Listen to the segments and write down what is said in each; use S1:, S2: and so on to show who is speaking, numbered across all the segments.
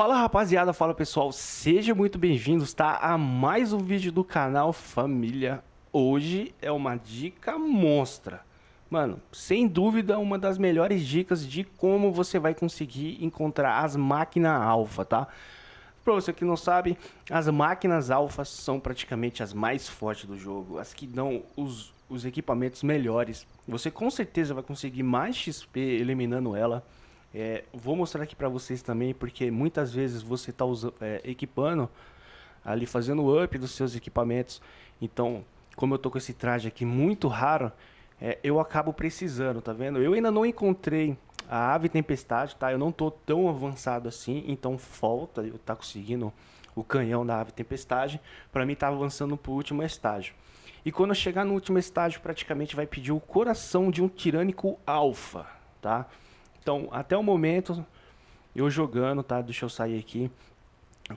S1: Fala rapaziada, fala pessoal, sejam muito bem-vindos, tá? A mais um vídeo do canal Família. Hoje é uma dica monstra. Mano, sem dúvida, uma das melhores dicas de como você vai conseguir encontrar as máquinas alfa, tá? Para você que não sabe, as máquinas alfa são praticamente as mais fortes do jogo, as que dão os, os equipamentos melhores. Você com certeza vai conseguir mais XP eliminando ela. É, vou mostrar aqui para vocês também, porque muitas vezes você está é, equipando, ali fazendo o up dos seus equipamentos. Então, como eu tô com esse traje aqui muito raro, é, eu acabo precisando, tá vendo? Eu ainda não encontrei a ave tempestade, tá? Eu não tô tão avançado assim, então falta eu tá conseguindo o canhão da ave tempestade. Para mim tá avançando pro último estágio. E quando eu chegar no último estágio, praticamente vai pedir o coração de um tirânico alfa, tá? Então, até o momento, eu jogando, tá? Deixa eu sair aqui.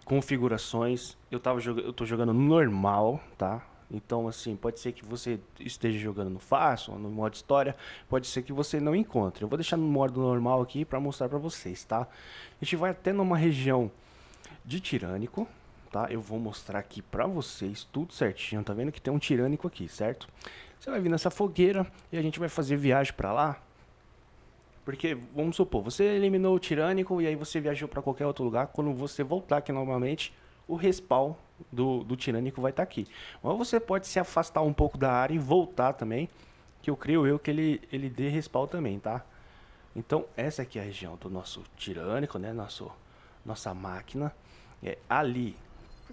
S1: Configurações. Eu, tava jog... eu tô jogando normal, tá? Então, assim, pode ser que você esteja jogando no fácil, no modo história, pode ser que você não encontre. Eu vou deixar no modo normal aqui para mostrar para vocês, tá? A gente vai até numa região de tirânico, tá? Eu vou mostrar aqui para vocês tudo certinho, tá vendo que tem um tirânico aqui, certo? Você vai vir nessa fogueira e a gente vai fazer viagem para lá, porque, vamos supor, você eliminou o tirânico e aí você viajou para qualquer outro lugar. Quando você voltar aqui novamente, o respawn do, do tirânico vai estar tá aqui. Ou você pode se afastar um pouco da área e voltar também. Que eu creio eu que ele, ele dê respawn também, tá? Então, essa aqui é a região do nosso tirânico, né? Nosso, nossa máquina. É, ali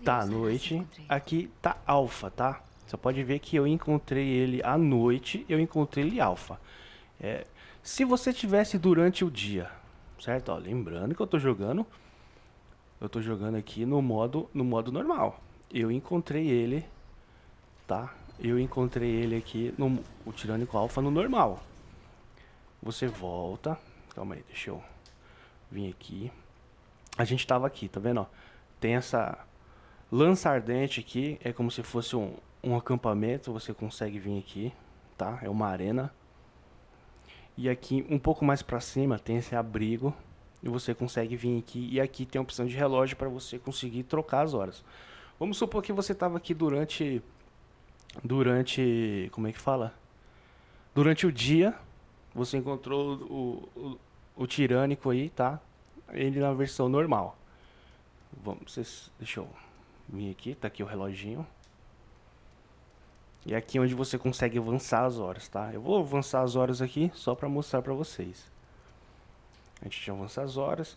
S1: tá a noite. Aqui tá alfa, tá? Você pode ver que eu encontrei ele à noite. Eu encontrei ele alfa. É... Se você tivesse durante o dia, certo? Ó, lembrando que eu tô jogando, eu tô jogando aqui no modo, no modo normal. Eu encontrei ele, tá? Eu encontrei ele aqui no o Tirânico Alpha no normal. Você volta, calma aí, deixa eu vir aqui. A gente tava aqui, tá vendo? Ó? Tem essa lança ardente aqui, é como se fosse um, um acampamento, você consegue vir aqui, tá? É uma arena. E aqui um pouco mais para cima tem esse abrigo e você consegue vir aqui e aqui tem a opção de relógio para você conseguir trocar as horas. Vamos supor que você estava aqui durante durante como é que fala? Durante o dia você encontrou o, o, o tirânico aí, tá? Ele na versão normal. Vamos, deixa eu vir aqui, tá aqui o reloginho. E aqui é onde você consegue avançar as horas, tá? Eu vou avançar as horas aqui só para mostrar para vocês. A gente avança as horas.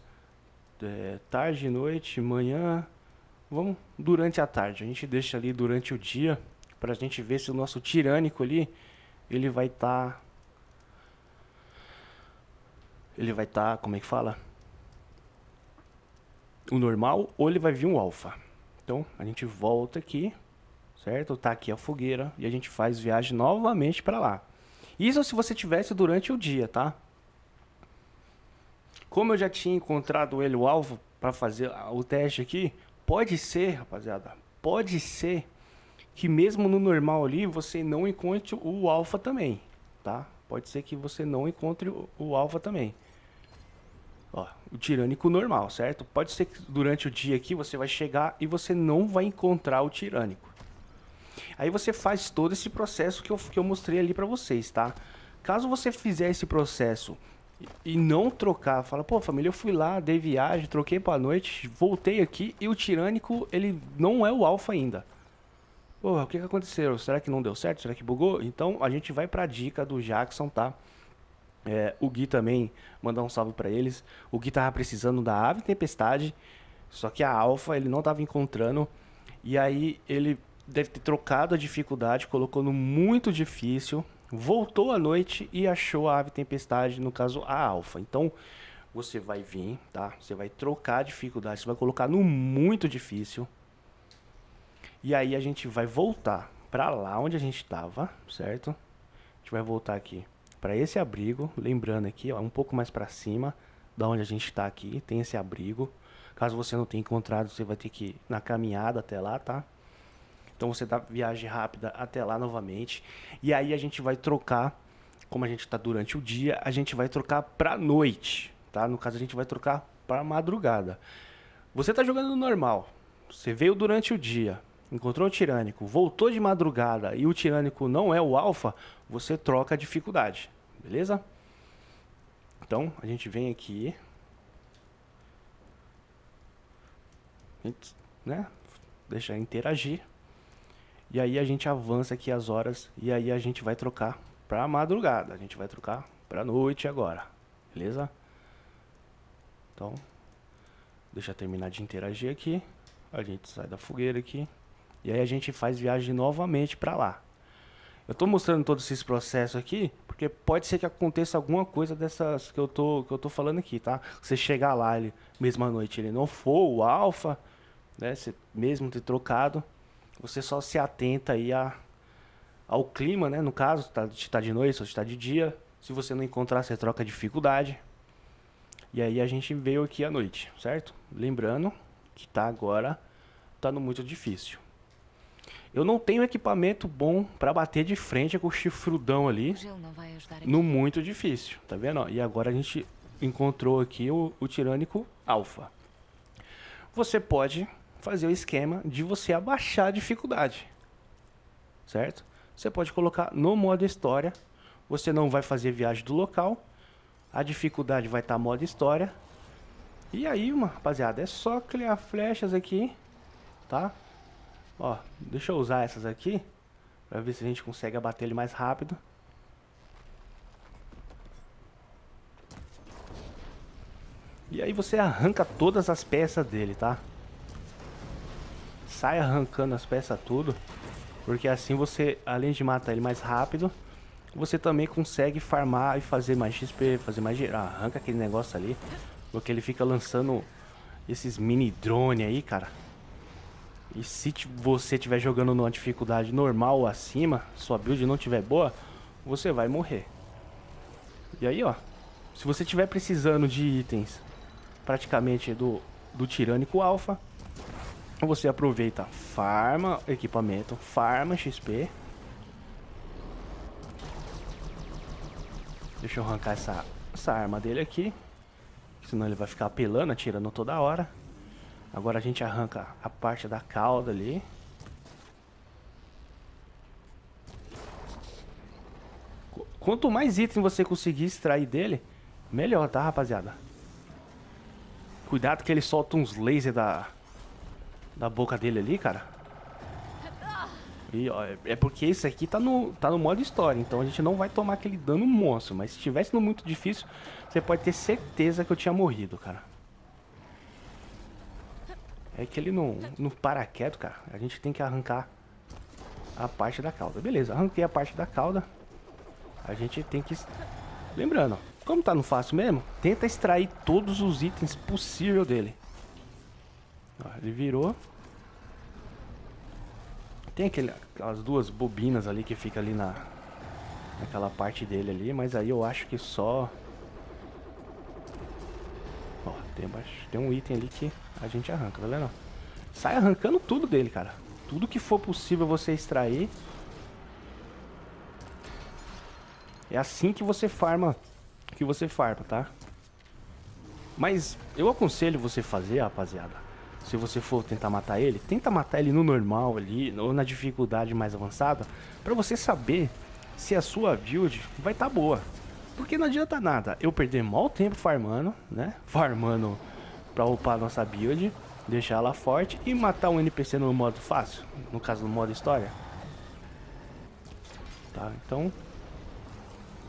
S1: É, tarde, noite, manhã. Vamos durante a tarde. A gente deixa ali durante o dia para a gente ver se o nosso tirânico ali ele vai estar tá... ele vai estar, tá, como é que fala? O normal ou ele vai vir um alfa. Então, a gente volta aqui certo? Tá aqui a fogueira e a gente faz viagem novamente para lá. Isso se você tivesse durante o dia, tá? Como eu já tinha encontrado ele o alvo para fazer o teste aqui, pode ser, rapaziada, pode ser que mesmo no normal ali você não encontre o alfa também, tá? Pode ser que você não encontre o, o alfa também. Ó, o tirânico normal, certo? Pode ser que durante o dia aqui você vai chegar e você não vai encontrar o tirânico. Aí você faz todo esse processo que eu, que eu mostrei ali para vocês, tá? Caso você fizer esse processo e não trocar, fala, pô, família, eu fui lá, dei viagem, troquei para noite, voltei aqui e o tirânico, ele não é o alfa ainda. Pô, o que, que aconteceu? Será que não deu certo? Será que bugou? Então a gente vai para a dica do Jackson, tá? É, o Gui também, mandar um salve para eles. O Gui tava precisando da Ave Tempestade, só que a Alfa ele não tava encontrando. E aí ele deve ter trocado a dificuldade, colocou no muito difícil, voltou à noite e achou a ave tempestade, no caso a alfa. Então você vai vir, tá? Você vai trocar a dificuldade, você vai colocar no muito difícil. E aí a gente vai voltar para lá onde a gente estava, certo? A gente vai voltar aqui para esse abrigo, lembrando aqui, ó, um pouco mais para cima da onde a gente está aqui, tem esse abrigo. Caso você não tenha encontrado, você vai ter que ir na caminhada até lá, tá? Então você dá viagem rápida até lá novamente. E aí a gente vai trocar, como a gente está durante o dia, a gente vai trocar para noite, tá? No caso a gente vai trocar para madrugada. Você está jogando normal. Você veio durante o dia, encontrou o tirânico, voltou de madrugada e o tirânico não é o alfa, você troca a dificuldade, beleza? Então a gente vem aqui. Gente, né? Deixa interagir. E aí a gente avança aqui as horas e aí a gente vai trocar pra madrugada. A gente vai trocar pra noite agora. Beleza? Então, deixa eu terminar de interagir aqui. A gente sai da fogueira aqui. E aí a gente faz viagem novamente pra lá. Eu tô mostrando todo esse processo aqui, porque pode ser que aconteça alguma coisa dessas que eu tô, que eu tô falando aqui, tá? Você chegar lá, ele, mesma noite, ele não for o alfa, né? Você mesmo ter trocado, você só se atenta aí a, ao clima, né? No caso, tá, se está de noite, se está de dia. Se você não encontrar, você troca dificuldade. E aí a gente veio aqui à noite, certo? Lembrando que tá agora, tá no muito difícil. Eu não tenho equipamento bom para bater de frente com o chifrudão ali. No muito difícil, tá vendo? E agora a gente encontrou aqui o, o tirânico alfa. Você pode fazer o esquema de você abaixar a dificuldade. Certo? Você pode colocar no modo história, você não vai fazer viagem do local, a dificuldade vai estar tá modo história. E aí, uma, rapaziada, é só criar flechas aqui, tá? Ó, deixa eu usar essas aqui para ver se a gente consegue abater ele mais rápido. E aí você arranca todas as peças dele, tá? sai arrancando as peças tudo, porque assim você, além de matar ele mais rápido, você também consegue farmar e fazer mais XP, fazer mais geral. arranca aquele negócio ali, porque ele fica lançando esses mini drone aí, cara. E se você estiver jogando numa dificuldade normal ou acima, sua build não tiver boa, você vai morrer. E aí, ó, se você estiver precisando de itens praticamente do, do Tirânico Alpha, então você aproveita farma, equipamento, farma XP. Deixa eu arrancar essa, essa arma dele aqui. Senão ele vai ficar apelando, atirando toda hora. Agora a gente arranca a parte da cauda ali. Quanto mais itens você conseguir extrair dele, melhor, tá, rapaziada? Cuidado que ele solta uns lasers da, da boca dele ali, cara. E, ó, é, é porque esse aqui tá no, tá no modo história, então a gente não vai tomar aquele dano monstro. Mas se tivesse no muito difícil, você pode ter certeza que eu tinha morrido, cara. É que ele não, não para quieto, cara. A gente tem que arrancar a parte da cauda. Beleza, arranquei a parte da cauda. A gente tem que... Lembrando, como tá no fácil mesmo, tenta extrair todos os itens possível dele. Ó, ele virou. Tem aquele, aquelas duas bobinas ali que fica ali na naquela parte dele ali, mas aí eu acho que só Ó, tem, tem um item ali que a gente arranca, tá vendo? Sai arrancando tudo dele, cara. Tudo que for possível você extrair. É assim que você farma, que você farma, tá? Mas eu aconselho você fazer, rapaziada, se você for tentar matar ele, tenta matar ele no normal ali, ou na dificuldade mais avançada, para você saber se a sua build vai estar tá boa. Porque não adianta nada eu perder mal tempo farmando, né? Farmando pra upar nossa build, deixar ela forte e matar um NPC no modo fácil, no caso no modo história. Tá, então...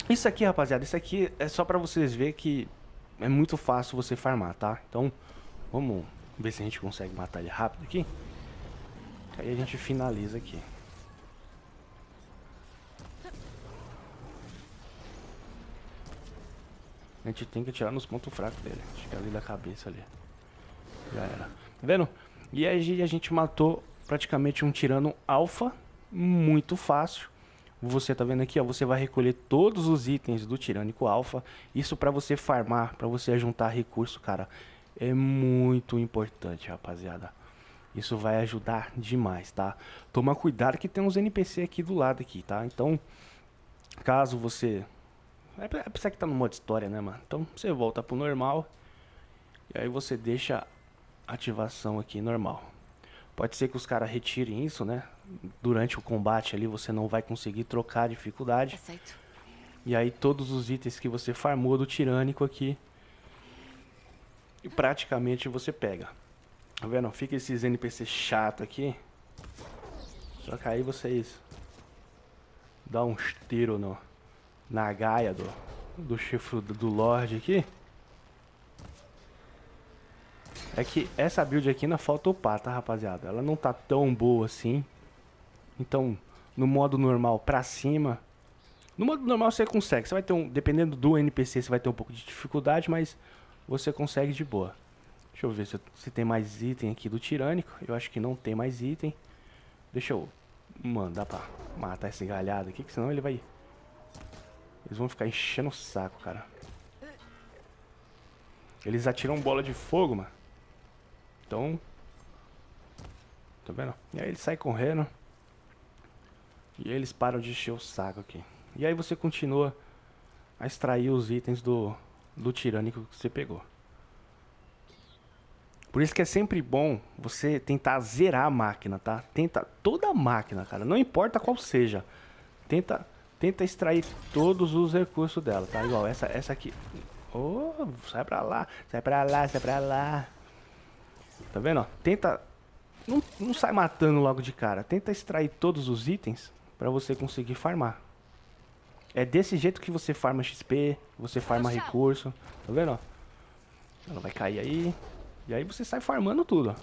S1: Isso aqui, rapaziada, isso aqui é só pra vocês verem que é muito fácil você farmar, tá? Então, vamos ver se a gente consegue matar ele rápido aqui. Aí a gente finaliza aqui. A gente tem que atirar nos pontos fracos dele. Chegar ali da cabeça ali. Já era. Tá vendo? E aí a gente matou praticamente um tirano alfa. Muito fácil. Você tá vendo aqui, ó. Você vai recolher todos os itens do tirânico alfa. Isso para você farmar, para você juntar recurso, cara é muito importante, rapaziada. Isso vai ajudar demais, tá? Toma cuidado que tem uns NPC aqui do lado aqui, tá? Então, caso você... É pra é que tá no modo história, né, mano? Então, você volta pro normal. E aí você deixa ativação aqui normal. Pode ser que os caras retirem isso, né? Durante o combate ali, você não vai conseguir trocar a dificuldade. Aceito. Tá e aí todos os itens que você farmou do tirânico aqui e praticamente você pega. Tá vendo? Fica esses NPC chato aqui. Só que aí vocês é dá um tiro no, na gaia do, do chifre do Lorde aqui. É que essa build aqui ainda é falta upar, tá rapaziada? Ela não tá tão boa assim. Então, no modo normal pra cima... No modo normal você consegue, você vai ter um... Dependendo do NPC você vai ter um pouco de dificuldade, mas você consegue de boa. Deixa eu ver se, se tem mais item aqui do tirânico. Eu acho que não tem mais item. Deixa eu mandar pra matar esse galhado aqui, que senão ele vai... Eles vão ficar enchendo o saco, cara. Eles atiram bola de fogo, mano. Então... Tá vendo? E aí ele sai correndo. E eles param de encher o saco aqui. E aí você continua a extrair os itens do, do tirânico que você pegou. Por isso que é sempre bom você tentar zerar a máquina, tá? Tenta toda a máquina, cara, não importa qual seja. Tenta tenta extrair todos os recursos dela, tá? Igual essa essa aqui. Oh, sai pra lá, sai pra lá, sai pra lá. Tá vendo, Tenta não, não sai matando logo de cara. Tenta extrair todos os itens para você conseguir farmar. É desse jeito que você farma XP, você farma recurso. Tá vendo, Ela vai cair aí. E aí você sai farmando tudo.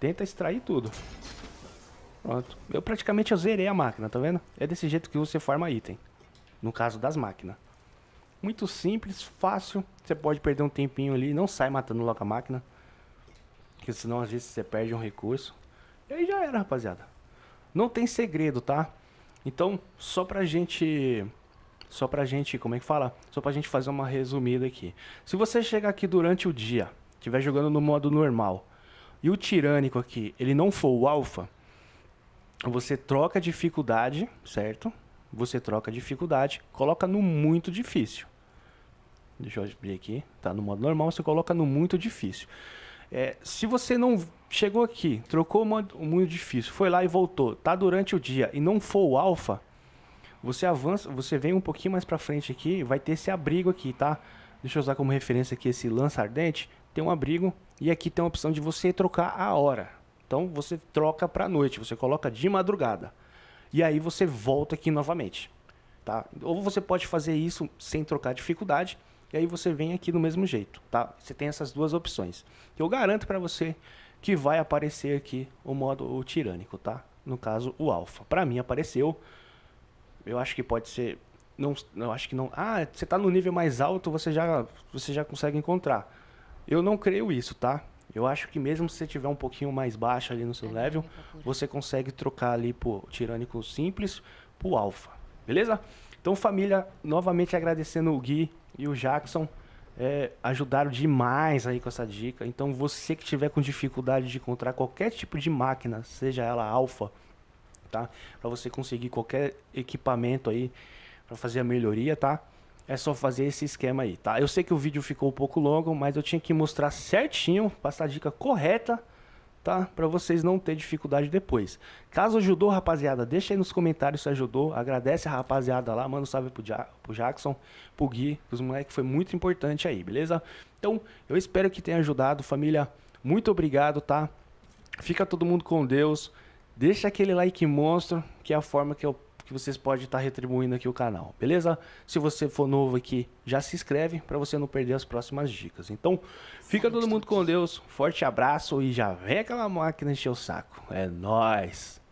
S1: Tenta extrair tudo. Pronto. Eu praticamente eu zerei a máquina, tá vendo? É desse jeito que você farma item. No caso das máquinas. Muito simples, fácil. Você pode perder um tempinho ali. Não sai matando logo a máquina. Porque senão às vezes você perde um recurso. E aí já era, rapaziada. Não tem segredo, tá? Então, só pra gente. Só pra gente, como é que fala? Só pra gente fazer uma resumida aqui. Se você chegar aqui durante o dia, estiver jogando no modo normal, e o tirânico aqui, ele não for o alfa, você troca a dificuldade, certo? Você troca a dificuldade, coloca no muito difícil. Deixa eu abrir aqui, tá no modo normal, você coloca no muito difícil. É, se você não Chegou aqui, trocou o mundo difícil, foi lá e voltou, tá durante o dia e não for o alfa, você avança, você vem um pouquinho mais para frente aqui, vai ter esse abrigo aqui, tá? Deixa eu usar como referência aqui esse lança ardente, tem um abrigo e aqui tem a opção de você trocar a hora. Então você troca para noite, você coloca de madrugada. E aí você volta aqui novamente, tá? Ou você pode fazer isso sem trocar dificuldade, e aí você vem aqui do mesmo jeito, tá? Você tem essas duas opções. Eu garanto para você que vai aparecer aqui o modo o tirânico, tá? No caso, o alfa. Para mim apareceu. Eu acho que pode ser não, eu acho que não. Ah, você tá no nível mais alto, você já você já consegue encontrar. Eu não creio isso, tá? Eu acho que mesmo se você tiver um pouquinho mais baixo ali no seu é level, você consegue trocar ali por tirânico simples pro alfa. Beleza? Então, família, novamente agradecendo o Gui e o Jackson é, ajudaram demais aí com essa dica. Então, você que tiver com dificuldade de encontrar qualquer tipo de máquina, seja ela alfa, tá? Para você conseguir qualquer equipamento aí para fazer a melhoria, tá? É só fazer esse esquema aí, tá? Eu sei que o vídeo ficou um pouco longo, mas eu tinha que mostrar certinho, passar a dica correta tá? Para vocês não ter dificuldade depois. Caso ajudou, rapaziada, deixa aí nos comentários se ajudou. Agradece a rapaziada lá, manda um salve pro, ja pro Jackson, pro Gui, os moleques, foi muito importante aí, beleza? Então, eu espero que tenha ajudado, família. Muito obrigado, tá? Fica todo mundo com Deus. Deixa aquele like monstro, que é a forma que eu que vocês podem estar retribuindo aqui o canal, beleza? Se você for novo aqui, já se inscreve para você não perder as próximas dicas. Então, fica todo mundo com Deus, forte abraço e já vem aquela máquina encher o saco. É nós.